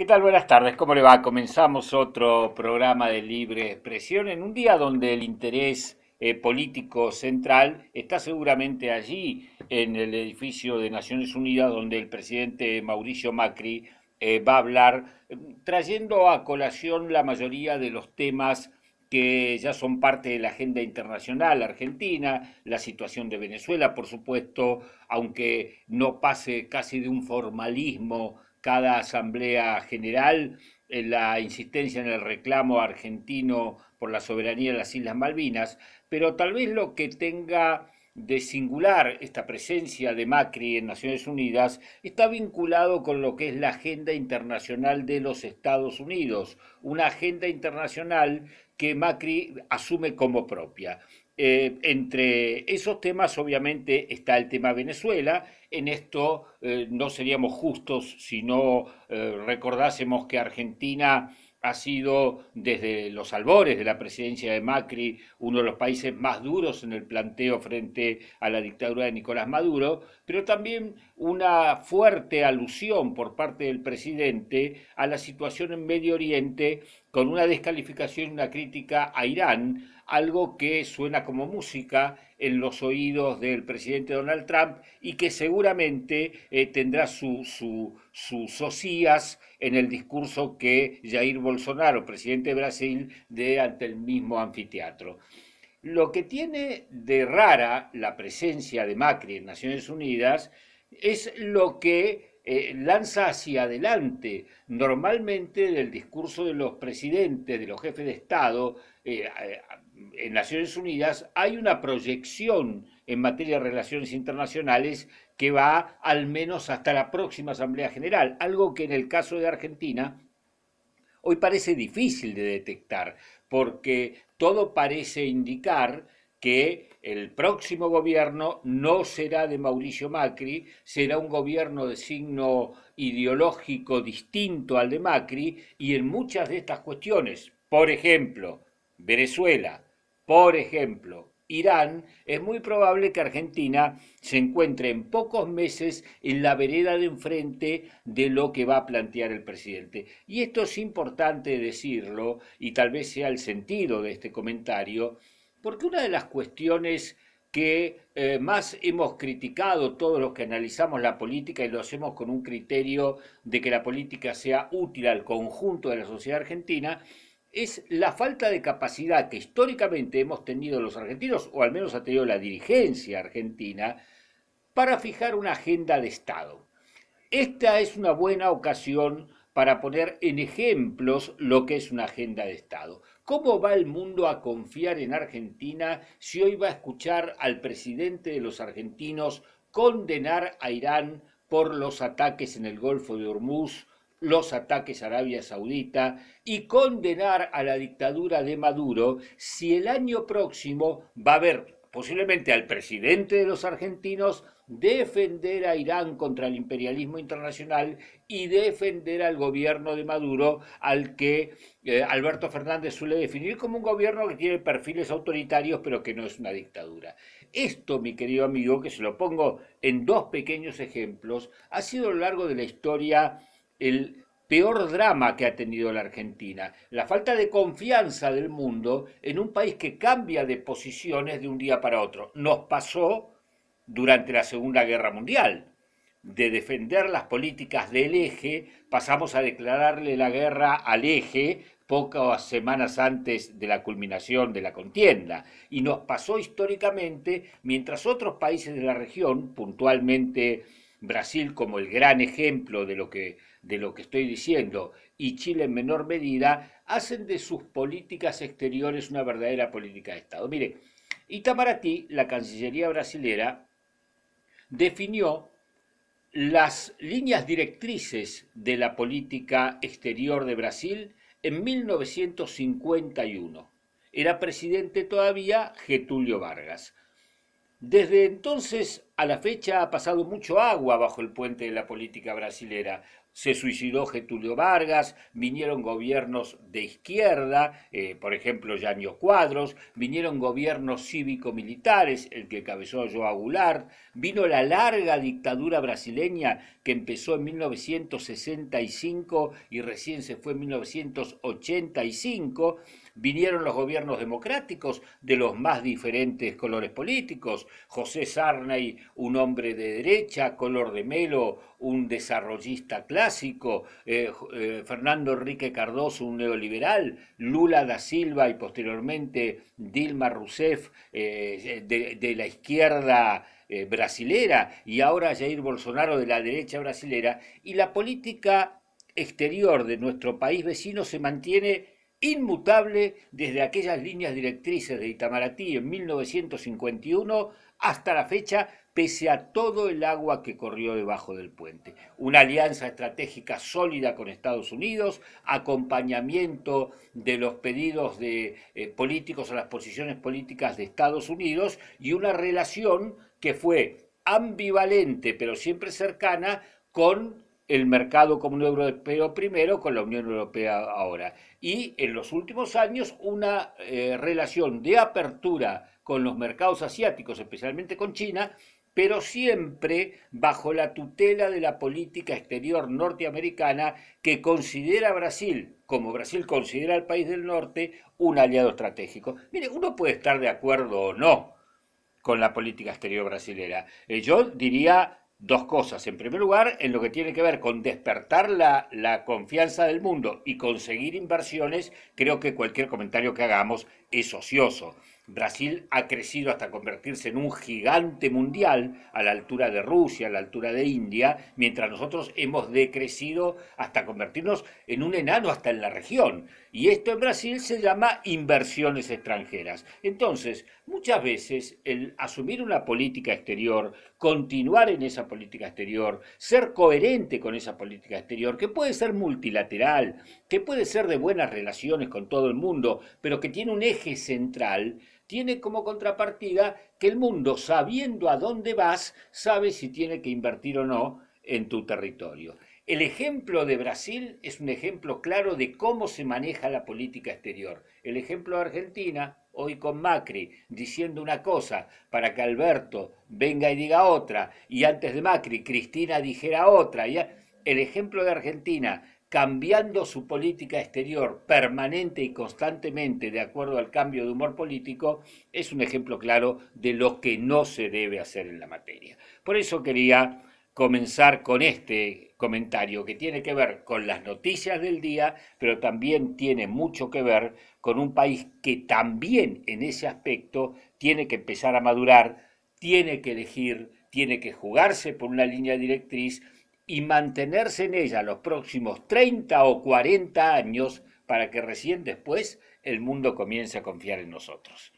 ¿Qué tal? Buenas tardes, ¿cómo le va? Comenzamos otro programa de libre expresión en un día donde el interés eh, político central está seguramente allí, en el edificio de Naciones Unidas, donde el presidente Mauricio Macri eh, va a hablar, mm, trayendo a colación la mayoría de los temas que ya son parte de la agenda internacional argentina, la situación de Venezuela, por supuesto, aunque no pase casi de un formalismo cada asamblea general la insistencia en el reclamo argentino por la soberanía de las Islas Malvinas, pero tal vez lo que tenga de singular esta presencia de Macri en Naciones Unidas está vinculado con lo que es la agenda internacional de los Estados Unidos, una agenda internacional que Macri asume como propia. Eh, entre esos temas, obviamente, está el tema Venezuela. En esto eh, no seríamos justos si no eh, recordásemos que Argentina ha sido desde los albores de la presidencia de Macri uno de los países más duros en el planteo frente a la dictadura de Nicolás Maduro, pero también una fuerte alusión por parte del presidente a la situación en Medio Oriente con una descalificación y una crítica a Irán, algo que suena como música en los oídos del presidente Donald Trump y que seguramente eh, tendrá sus socias en el discurso que Jair Bolsonaro, presidente de Brasil, dé ante el mismo anfiteatro. Lo que tiene de rara la presencia de Macri en Naciones Unidas es lo que eh, lanza hacia adelante normalmente del discurso de los presidentes, de los jefes de Estado, eh, en Naciones Unidas hay una proyección en materia de relaciones internacionales que va al menos hasta la próxima Asamblea General, algo que en el caso de Argentina hoy parece difícil de detectar, porque todo parece indicar que el próximo gobierno no será de Mauricio Macri, será un gobierno de signo ideológico distinto al de Macri y en muchas de estas cuestiones, por ejemplo, Venezuela, por ejemplo, Irán, es muy probable que Argentina se encuentre en pocos meses en la vereda de enfrente de lo que va a plantear el presidente. Y esto es importante decirlo, y tal vez sea el sentido de este comentario, porque una de las cuestiones que eh, más hemos criticado todos los que analizamos la política y lo hacemos con un criterio de que la política sea útil al conjunto de la sociedad argentina, es la falta de capacidad que históricamente hemos tenido los argentinos, o al menos ha tenido la dirigencia argentina, para fijar una agenda de Estado. Esta es una buena ocasión para poner en ejemplos lo que es una agenda de Estado. ¿Cómo va el mundo a confiar en Argentina si hoy va a escuchar al presidente de los argentinos condenar a Irán por los ataques en el Golfo de Hormuz, los ataques a Arabia Saudita y condenar a la dictadura de Maduro si el año próximo va a haber posiblemente al presidente de los argentinos defender a Irán contra el imperialismo internacional y defender al gobierno de Maduro, al que eh, Alberto Fernández suele definir como un gobierno que tiene perfiles autoritarios, pero que no es una dictadura. Esto, mi querido amigo, que se lo pongo en dos pequeños ejemplos, ha sido a lo largo de la historia el peor drama que ha tenido la Argentina, la falta de confianza del mundo en un país que cambia de posiciones de un día para otro. Nos pasó durante la Segunda Guerra Mundial. De defender las políticas del eje, pasamos a declararle la guerra al eje pocas semanas antes de la culminación de la contienda. Y nos pasó históricamente, mientras otros países de la región, puntualmente Brasil como el gran ejemplo de lo que de lo que estoy diciendo y Chile en menor medida hacen de sus políticas exteriores una verdadera política de Estado. Mire, Itamaraty, la Cancillería brasilera, definió las líneas directrices de la política exterior de Brasil en 1951. Era presidente todavía Getulio Vargas. Desde entonces a la fecha ha pasado mucho agua bajo el puente de la política brasilera se suicidó Getulio Vargas, vinieron gobiernos de izquierda, eh, por ejemplo Yanio Cuadros, vinieron gobiernos cívico-militares, el que cabezó Joao Goulart, vino la larga dictadura brasileña que empezó en 1965 y recién se fue en 1985, Vinieron los gobiernos democráticos de los más diferentes colores políticos. José Sarney, un hombre de derecha, Color de Melo, un desarrollista clásico, eh, eh, Fernando Enrique Cardoso, un neoliberal, Lula da Silva y posteriormente Dilma Rousseff eh, de, de la izquierda brasilera y ahora Jair Bolsonaro de la derecha brasilera. Y la política exterior de nuestro país vecino se mantiene inmutable desde aquellas líneas directrices de Itamaraty en 1951 hasta la fecha, pese a todo el agua que corrió debajo del puente. Una alianza estratégica sólida con Estados Unidos, acompañamiento de los pedidos de eh, políticos a las posiciones políticas de Estados Unidos y una relación que fue ambivalente pero siempre cercana con el mercado común europeo primero con la Unión Europea ahora. Y en los últimos años una eh, relación de apertura con los mercados asiáticos, especialmente con China, pero siempre bajo la tutela de la política exterior norteamericana que considera a Brasil, como Brasil considera al país del norte, un aliado estratégico. Mire, uno puede estar de acuerdo o no con la política exterior brasilera. Eh, yo diría dos cosas. En primer lugar, en lo que tiene que ver con despertar la, la, confianza del mundo y conseguir inversiones, creo que cualquier comentario que hagamos es ocioso. Brasil ha crecido hasta convertirse en un gigante mundial a la altura de Rusia, a la altura de India, mientras nosotros hemos decrecido hasta convertirnos en un enano hasta en la región. Y esto en Brasil se llama inversiones extranjeras. Entonces, muchas veces el asumir una política exterior, continuar en esa política exterior, ser coherente con esa política exterior, que puede ser multilateral, que puede ser de buenas relaciones con todo el mundo, pero que tiene un eje central tiene como contrapartida que el mundo, sabiendo a dónde vas, sabe si tiene que invertir o no en tu territorio. El ejemplo de Brasil es un ejemplo claro de cómo se maneja la política exterior. El ejemplo de Argentina, hoy con Macri, diciendo una cosa para que Alberto venga y diga otra, y antes de Macri Cristina dijera otra. el ejemplo de Argentina cambiando su política exterior permanente y constantemente de acuerdo al cambio de humor político, es un ejemplo claro de lo que no se debe hacer en la materia. Por eso quería comenzar con este comentario que tiene que ver con las noticias del día, pero también tiene mucho que ver con un país que también en ese aspecto tiene que empezar a madurar, tiene que elegir, tiene que jugarse por una línea directriz y mantenerse en ella los próximos 30 o 40 años para que recién después el mundo comience a confiar en nosotros.